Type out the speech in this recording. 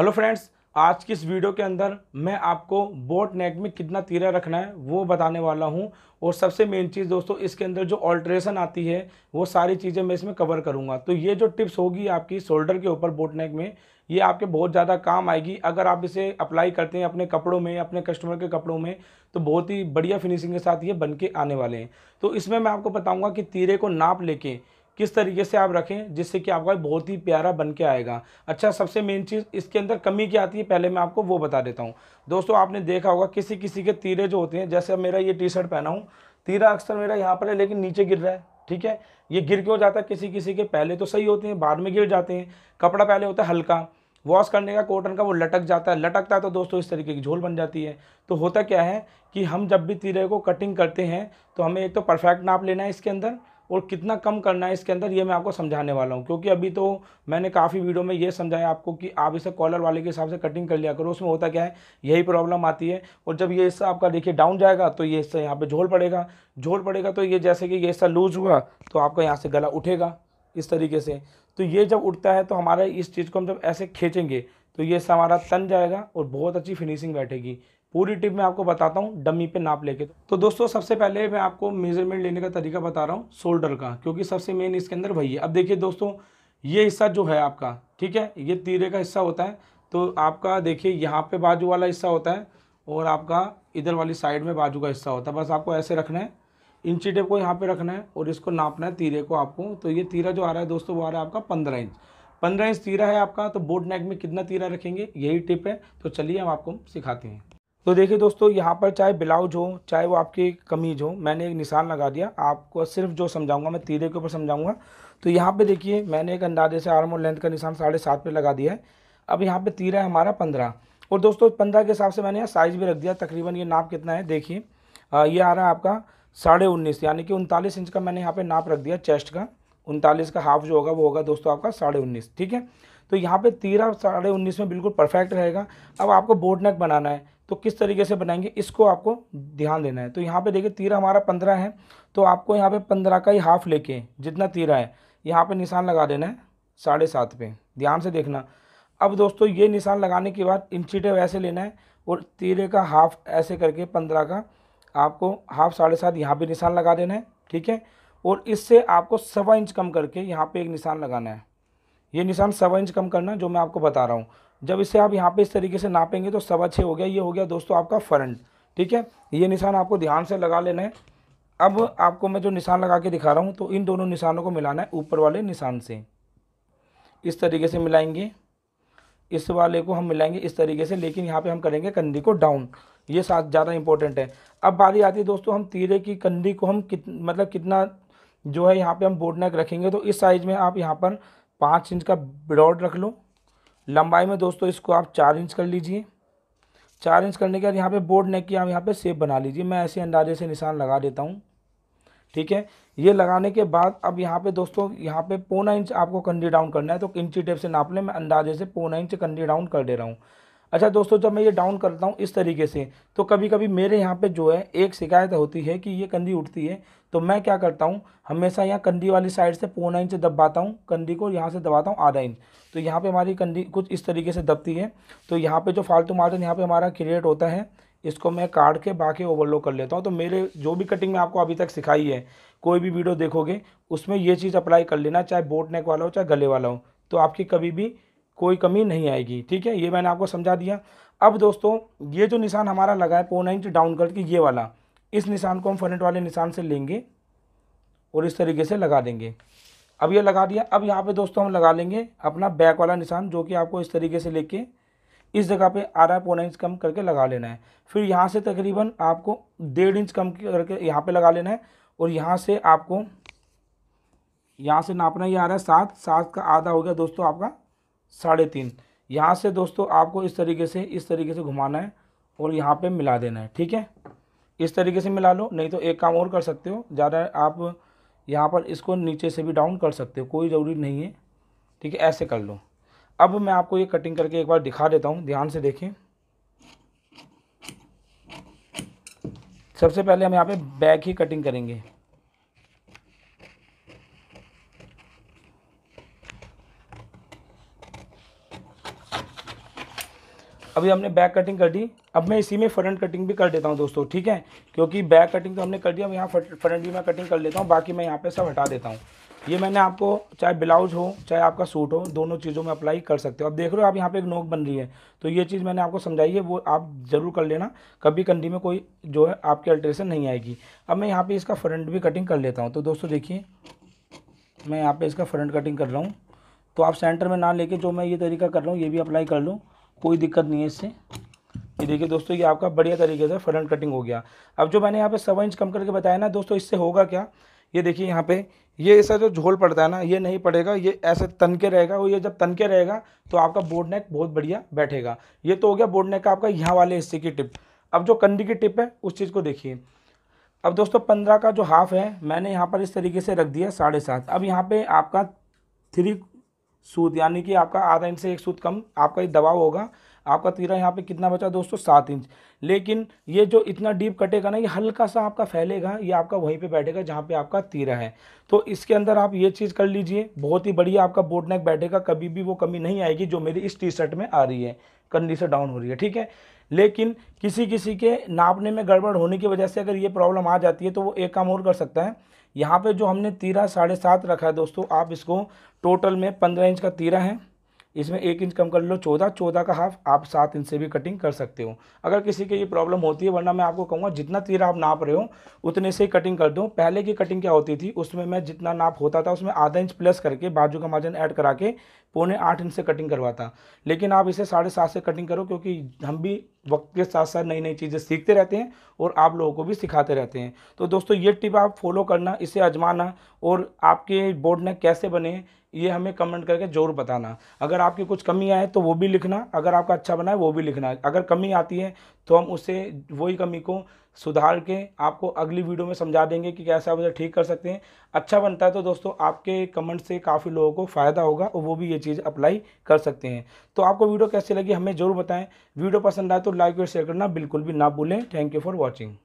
hello friends आज की इस वीडियो के अंदर मैं आपको बोट नेक में कितना तीरा रखना है वो बताने वाला हूँ और सबसे मेन चीज़ दोस्तों इसके अंदर जो ऑल्ट्रेशन आती है वो सारी चीज़ें मैं इसमें कवर करूँगा तो ये जो टिप्स होगी आपकी शोल्डर के ऊपर बोट नेक में ये आपके बहुत ज़्यादा काम आएगी अगर आप इसे अप्लाई करते हैं अपने कपड़ों में अपने कस्टमर के कपड़ों में तो बहुत ही बढ़िया फिनिशिंग के साथ ये बन के आने वाले हैं तो इसमें मैं आपको बताऊँगा कि तीरे को नाप लेके किस तरीके से आप रखें जिससे कि आपका बहुत ही प्यारा बन के आएगा अच्छा सबसे मेन चीज़ इसके अंदर कमी क्या आती है पहले मैं आपको वो बता देता हूँ दोस्तों आपने देखा होगा किसी किसी के तीरे जो होते हैं जैसे मेरा ये टी शर्ट पहना हूँ तीरा अक्सर मेरा यहाँ पर है लेकिन नीचे गिर रहा है ठीक है ये गिर क्यों जाता है किसी किसी के पहले तो सही होते हैं बाद में गिर जाते हैं कपड़ा पहले होता है हल्का वॉश करने का कॉटन का वो लटक जाता है लटकता है तो दोस्तों इस तरीके की झोल बन जाती है तो होता क्या है कि हम जब भी तीरे को कटिंग करते हैं तो हमें एक तो परफेक्ट नाप लेना है इसके अंदर और कितना कम करना है इसके अंदर ये मैं आपको समझाने वाला हूँ क्योंकि अभी तो मैंने काफ़ी वीडियो में ये समझाया आपको कि आप इसे कॉलर वाले के हिसाब से कटिंग कर लिया करो उसमें होता क्या है यही प्रॉब्लम आती है और जब ये हिस्सा आपका देखिए डाउन जाएगा तो ये हिस्सा यहाँ पर झोल पड़ेगा झोल पड़ेगा तो ये जैसे कि ये हिस्सा लूज हुआ तो आपका यहाँ से गला उठेगा इस तरीके से तो ये जब उठता है तो हमारा इस चीज़ को हम जब ऐसे खींचेंगे तो ये हिस्सा हमारा तन जाएगा और बहुत अच्छी फिनिशिंग बैठेगी पूरी टिप मैं आपको बताता हूँ डमी पे नाप लेके तो दोस्तों सबसे पहले मैं आपको मेजरमेंट लेने का तरीका बता रहा हूँ शोल्डर का क्योंकि सबसे मेन इसके अंदर वही है अब देखिए दोस्तों ये हिस्सा जो है आपका ठीक है ये तीरे का हिस्सा होता है तो आपका देखिए यहाँ पे बाजू वाला हिस्सा होता है और आपका इधर वाली साइड में बाजू का हिस्सा होता है बस आपको ऐसे रखना है इंची टेप को यहाँ पे रखना है और इसको नापना है तीरे को आपको तो ये तीरा जो आ रहा है दोस्तों वो आ रहा है आपका पंद्रह इंच पंद्रह इंच तीरा है आपका तो बोट नेक में कितना तीरा रखेंगे यही टिप है तो चलिए हम आपको सिखाते हैं तो देखिए दोस्तों यहाँ पर चाहे ब्लाउज हो चाहे वो आपकी कमीज हो मैंने एक निशान लगा दिया आपको सिर्फ जो समझाऊंगा मैं तीरे के ऊपर समझाऊंगा तो यहाँ पे देखिए मैंने एक अंदाजे से आर्म और लेंथ का निशान साढ़े सात पर लगा दिया है अब यहाँ पे तीरा है हमारा पंद्रह और दोस्तों पंद्रह के हिसाब से मैंने यहाँ साइज़ भी रख दिया तकरीबन ये नाप कितना है देखिए ये आ रहा है आपका साढ़े उन्नीस यानी कि उनतालीस इंच का मैंने यहाँ पर नाप रख दिया चेस्ट का उनतालीस का हाफ जो होगा वो होगा दोस्तों आपका साढ़े उन्नीस ठीक है तो यहाँ पे तीरा साढ़े उन्नीस में बिल्कुल परफेक्ट रहेगा अब आपको बोट नेक बनाना है तो किस तरीके से बनाएंगे इसको आपको ध्यान देना है तो यहाँ पे देखिए तीर हमारा पंद्रह है तो आपको यहाँ पे पंद्रह का ही हाफ लेके जितना तीरा है यहाँ पे निशान लगा देना है साढ़े सात पे ध्यान से देखना अब दोस्तों ये निशान लगाने के बाद इंचीटे वैसे लेना है और तीरे का हाफ ऐसे करके पंद्रह का आपको हाफ साढ़े सात यहाँ पर निशान लगा देना है ठीक है और इससे आपको सवा इंच कम करके यहाँ पर एक निशान लगाना है ये निशान सवा इंच कम करना जो मैं आपको बता रहा हूँ जब इसे आप यहाँ पे इस तरीके से नापेंगे तो सवा छः हो गया ये हो गया दोस्तों आपका फ्रंट ठीक है ये निशान आपको ध्यान से लगा लेना है अब आपको मैं जो निशान लगा के दिखा रहा हूँ तो इन दोनों निशानों को मिलाना है ऊपर वाले निशान से इस तरीके से मिलाएंगे इस वाले को हम मिलाएंगे इस तरीके से लेकिन यहाँ पे हम करेंगे कंधी को डाउन ये साथ ज़्यादा इंपॉर्टेंट है अब बारी आती है दोस्तों हम तीरे की कंधी को हम कित मतलब कितना जो है यहाँ पे हम बोर्ड नेक रखेंगे तो इस साइज़ में आप यहाँ पर पाँच इंच का ब्रॉड रख लो लंबाई में दोस्तों इसको आप चार इंच कर लीजिए चार इंच करने के बाद यहाँ पे बोर्ड नेक की आप यहाँ पे सेप बना लीजिए मैं ऐसे अंदाजे से निशान लगा देता हूँ ठीक है ये लगाने के बाद अब यहाँ पे दोस्तों यहाँ पे पौना इंच आपको कंडी डाउन करना है तो इंची टेप से नाप लें मैं अंदाजे से पौना इंच कंडी डाउन कर दे रहा हूँ अच्छा दोस्तों जब मैं ये डाउन करता हूँ इस तरीके से तो कभी कभी मेरे यहाँ पे जो है एक शिकायत होती है कि ये कंधी उठती है तो मैं क्या करता हूँ हमेशा यहाँ कंधी वाली साइड से पौना इंच दबाता हूँ कंधी को यहाँ से दबाता हूँ आधा इंच तो यहाँ पे हमारी कंधी कुछ इस तरीके से दबती है तो यहाँ पर जो फालतू मार्जन यहाँ पर हमारा क्रिएट होता है इसको मैं काट के बाकी ओवरलो कर लेता हूँ तो मेरे जो भी कटिंग मैं आपको अभी तक सिखाई है कोई भी वीडियो देखोगे उसमें ये चीज़ अप्लाई कर लेना चाहे बोट नेक वाला हो चाहे गले वाला हो तो आपकी कभी भी कोई कमी नहीं आएगी ठीक है ये मैंने आपको समझा दिया अब दोस्तों ये जो निशान हमारा लगा है पौना इंच डाउन करके ये वाला इस निशान को हम फ्रंट वाले निशान से लेंगे और इस तरीके से लगा देंगे अब ये लगा दिया अब यहाँ पे दोस्तों हम लगा लेंगे अपना बैक वाला निशान जो कि आपको इस तरीके से लेके इस जगह पे आ रहा है पौना इंच कम करके लगा लेना है फिर यहाँ से तकरीबन आपको डेढ़ इंच कम करके यहाँ पे लगा लेना है और यहाँ से आपको यहाँ से नापना ही आ रहा है सात सात का आधा हो गया दोस्तों आपका साढ़े तीन यहाँ से दोस्तों आपको इस तरीके से इस तरीके से घुमाना है और यहाँ पे मिला देना है ठीक है इस तरीके से मिला लो नहीं तो एक काम और कर सकते हो ज़्यादा आप यहाँ पर इसको नीचे से भी डाउन कर सकते हो कोई ज़रूरी नहीं है ठीक है ऐसे कर लो अब मैं आपको ये कटिंग करके एक बार दिखा देता हूँ ध्यान से देखें सबसे पहले हम यहाँ पे बैक ही कटिंग करेंगे अभी हमने बैक कटिंग कर दी अब मैं इसी में फ्रंट कटिंग भी कर देता हूँ दोस्तों ठीक है क्योंकि बैक कटिंग तो हमने कर दी अब यहाँ फ्रंट भी मैं कटिंग कर लेता हूँ बाकी मैं यहाँ पे सब हटा देता हूँ ये मैंने आपको चाहे ब्लाउज हो चाहे आपका सूट हो दोनों चीज़ों में अप्लाई कर सकते हो अब देख रहे हो आप यहाँ पे एक नोक बन रही है तो ये चीज़ मैंने आपको समझाई है वो आप ज़रूर कर लेना कभी कंधी में कोई जो है आपकी अल्ट्रेशन नहीं आएगी अब मैं यहाँ पर इसका फ्रंट भी कटिंग कर लेता हूँ तो दोस्तों देखिए मैं यहाँ पर इसका फ्रंट कटिंग कर रहा हूँ तो आप सेंटर में ना लेके जो मैं ये तरीका कर रहा हूँ ये भी अप्लाई कर लूँ कोई दिक्कत नहीं है इससे ये देखिए दोस्तों ये आपका बढ़िया तरीके से फ्रंट कटिंग हो गया अब जो मैंने यहाँ पे सवा इंच कम करके बताया ना दोस्तों इससे होगा क्या ये देखिए यहाँ पे ये ऐसा जो झोल पड़ता है ना ये नहीं पड़ेगा ये ऐसे तन के रहेगा और ये जब तन के रहेगा तो आपका बोर्ड नेक बहुत बढ़िया बैठेगा ये तो हो गया बोर्ड नेक का आपका यहाँ वाले हिस्से की टिप अब जो कंडी की टिप है उस चीज़ को देखिए अब दोस्तों पंद्रह का जो हाफ है मैंने यहाँ पर इस तरीके से रख दिया साढ़े सात अब यहाँ पे आपका थ्री सूत यानी कि आपका आधा इंच से एक सूत कम आपका ये दबाव होगा आपका तीरा यहाँ पे कितना बचा दोस्तों सात इंच लेकिन ये जो इतना डीप कटेगा ना ये हल्का सा आपका फैलेगा ये आपका वहीं पे बैठेगा जहाँ पे आपका तीरा है तो इसके अंदर आप ये चीज़ कर लीजिए बहुत ही बढ़िया आपका बोट नेक बैठेगा कभी भी वो कमी नहीं आएगी जो मेरी इस टी शर्ट में आ रही है कंधी से डाउन हो रही है ठीक है लेकिन किसी किसी के नापने में गड़बड़ होने की वजह से अगर ये प्रॉब्लम आ जाती है तो वो एक काम और कर सकता है यहाँ पे जो हमने तीरा साढ़े सात रखा है दोस्तों आप इसको टोटल में पंद्रह इंच का तीरा है इसमें एक इंच कम कर लो चौदह चौदह का हाफ आप सात इंच से भी कटिंग कर सकते हो अगर किसी के ये प्रॉब्लम होती है वरना मैं आपको कहूँगा जितना तीर आप नाप रहे हो उतने से कटिंग कर दो पहले की कटिंग क्या होती थी उसमें मैं जितना नाप होता था उसमें आधा इंच प्लस करके बाजू का मार्जिन ऐड करा के पौने आठ इंच से कटिंग करवाता लेकिन आप इसे साढ़े सात से कटिंग करो क्योंकि हम भी वक्त के साथ साथ नई नई चीज़ें सीखते रहते हैं और आप लोगों को भी सिखाते रहते हैं तो दोस्तों ये टिप आप फॉलो करना इसे आजमाना और आपके बोर्ड ने कैसे बने ये हमें कमेंट करके ज़रूर बताना अगर आपकी कुछ कमी आए तो वो भी लिखना अगर आपका अच्छा बना है वो भी लिखना अगर कमी आती है तो हम उसे वही कमी को सुधार के आपको अगली वीडियो में समझा देंगे कि कैसे आप उसे ठीक कर सकते हैं अच्छा बनता है तो दोस्तों आपके कमेंट से काफ़ी लोगों को फ़ायदा होगा और वो भी ये चीज़ अप्लाई कर सकते हैं तो आपको वीडियो कैसी लगी हमें ज़रूर बताएँ वीडियो पसंद आए तो लाइक और शेयर करना बिल्कुल भी ना भूलें थैंक यू फॉर वॉचिंग